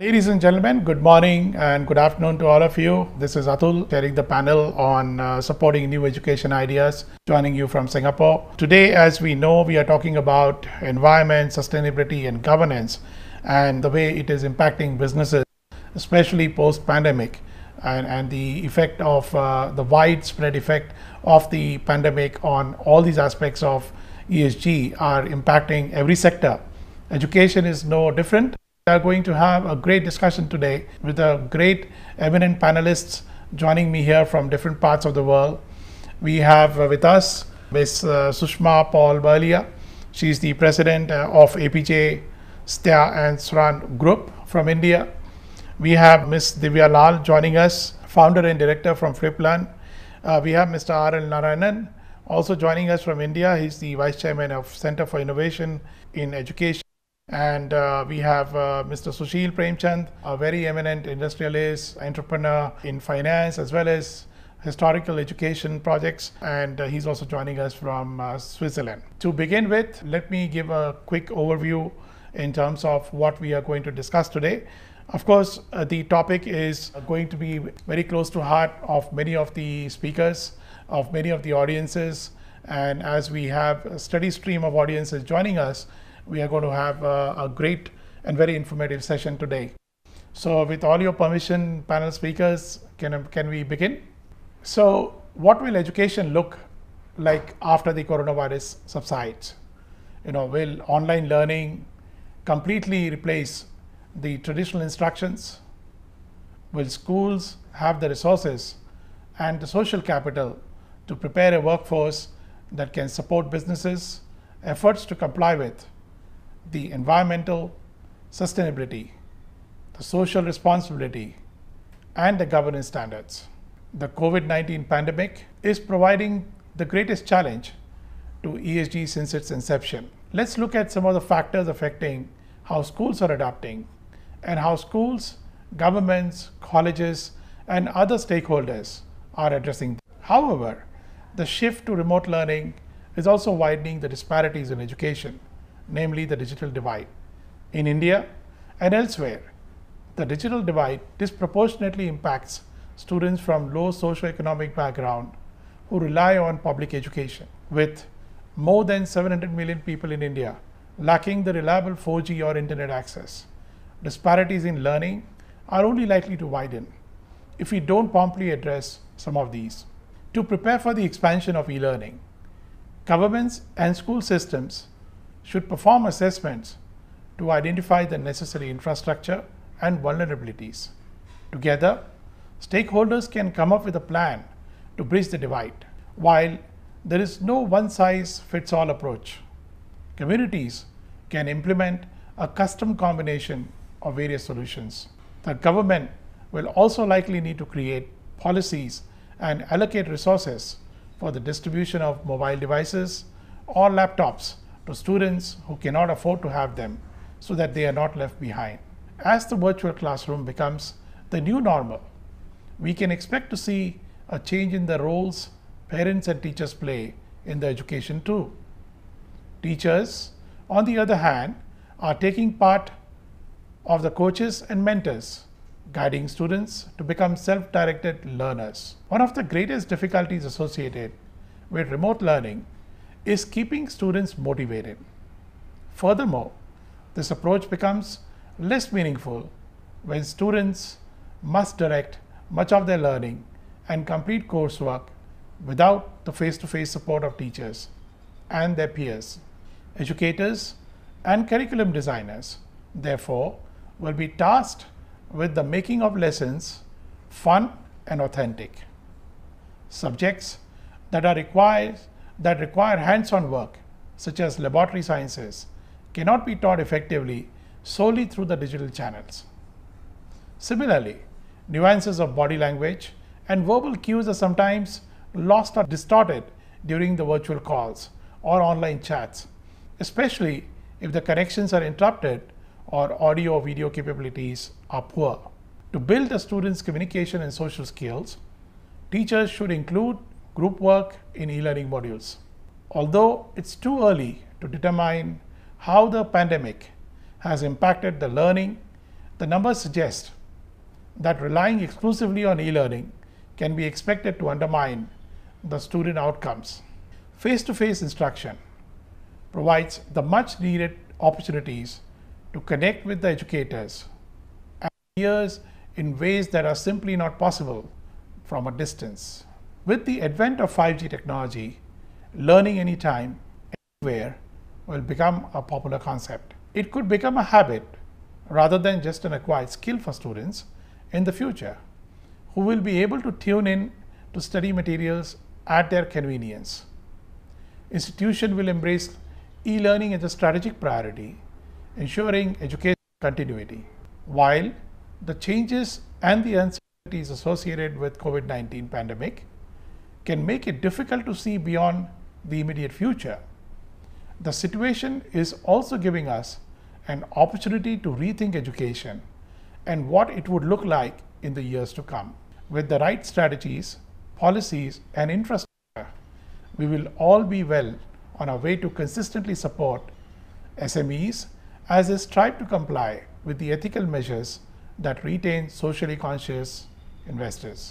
Ladies and gentlemen, good morning and good afternoon to all of you. This is Atul chairing the panel on uh, supporting new education ideas, joining you from Singapore. Today, as we know, we are talking about environment, sustainability, and governance and the way it is impacting businesses, especially post pandemic, and, and the effect of uh, the widespread effect of the pandemic on all these aspects of ESG are impacting every sector. Education is no different we are going to have a great discussion today with a great eminent panelists joining me here from different parts of the world. We have uh, with us Ms. Uh, Sushma Paul Balia. She is the president uh, of APJ Stya and Sran Group from India. We have Ms. Divya Lal joining us, founder and director from Fliplan. we have Mr. R.L. Narayanan also joining us from India. He's the vice chairman of Center for Innovation in Education. And uh, we have uh, Mr. Sushil Premchand, a very eminent industrialist, entrepreneur in finance as well as historical education projects. And uh, he's also joining us from uh, Switzerland. To begin with, let me give a quick overview in terms of what we are going to discuss today. Of course, uh, the topic is going to be very close to heart of many of the speakers, of many of the audiences. And as we have a steady stream of audiences joining us, we are going to have a, a great and very informative session today. So with all your permission, panel speakers, can, can we begin? So what will education look like after the coronavirus subsides? You know, will online learning completely replace the traditional instructions? Will schools have the resources and the social capital to prepare a workforce that can support businesses efforts to comply with the environmental sustainability, the social responsibility, and the governance standards. The COVID 19 pandemic is providing the greatest challenge to ESG since its inception. Let's look at some of the factors affecting how schools are adapting and how schools, governments, colleges, and other stakeholders are addressing. Them. However, the shift to remote learning is also widening the disparities in education namely the digital divide. In India and elsewhere, the digital divide disproportionately impacts students from low socioeconomic background who rely on public education. With more than 700 million people in India lacking the reliable 4G or internet access, disparities in learning are only likely to widen if we don't promptly address some of these. To prepare for the expansion of e-learning, governments and school systems should perform assessments to identify the necessary infrastructure and vulnerabilities. Together, stakeholders can come up with a plan to bridge the divide. While there is no one size fits all approach, communities can implement a custom combination of various solutions. The government will also likely need to create policies and allocate resources for the distribution of mobile devices or laptops to students who cannot afford to have them so that they are not left behind. As the virtual classroom becomes the new normal, we can expect to see a change in the roles parents and teachers play in the education too. Teachers, on the other hand, are taking part of the coaches and mentors, guiding students to become self-directed learners. One of the greatest difficulties associated with remote learning is keeping students motivated. Furthermore, this approach becomes less meaningful when students must direct much of their learning and complete coursework without the face to face support of teachers and their peers. Educators and curriculum designers, therefore, will be tasked with the making of lessons fun and authentic. Subjects that are required that require hands-on work, such as laboratory sciences, cannot be taught effectively solely through the digital channels. Similarly, nuances of body language and verbal cues are sometimes lost or distorted during the virtual calls or online chats, especially if the connections are interrupted or audio or video capabilities are poor. To build the students' communication and social skills, teachers should include group work in e-learning modules. Although it's too early to determine how the pandemic has impacted the learning, the numbers suggest that relying exclusively on e-learning can be expected to undermine the student outcomes. Face-to-face instruction provides the much needed opportunities to connect with the educators and peers in ways that are simply not possible from a distance. With the advent of 5G technology, learning anytime, anywhere will become a popular concept. It could become a habit rather than just an acquired skill for students in the future, who will be able to tune in to study materials at their convenience. Institution will embrace e-learning as a strategic priority, ensuring education continuity. While the changes and the uncertainties associated with COVID-19 pandemic can make it difficult to see beyond the immediate future. The situation is also giving us an opportunity to rethink education and what it would look like in the years to come. With the right strategies, policies, and infrastructure, we will all be well on our way to consistently support SMEs as they strive to comply with the ethical measures that retain socially conscious investors.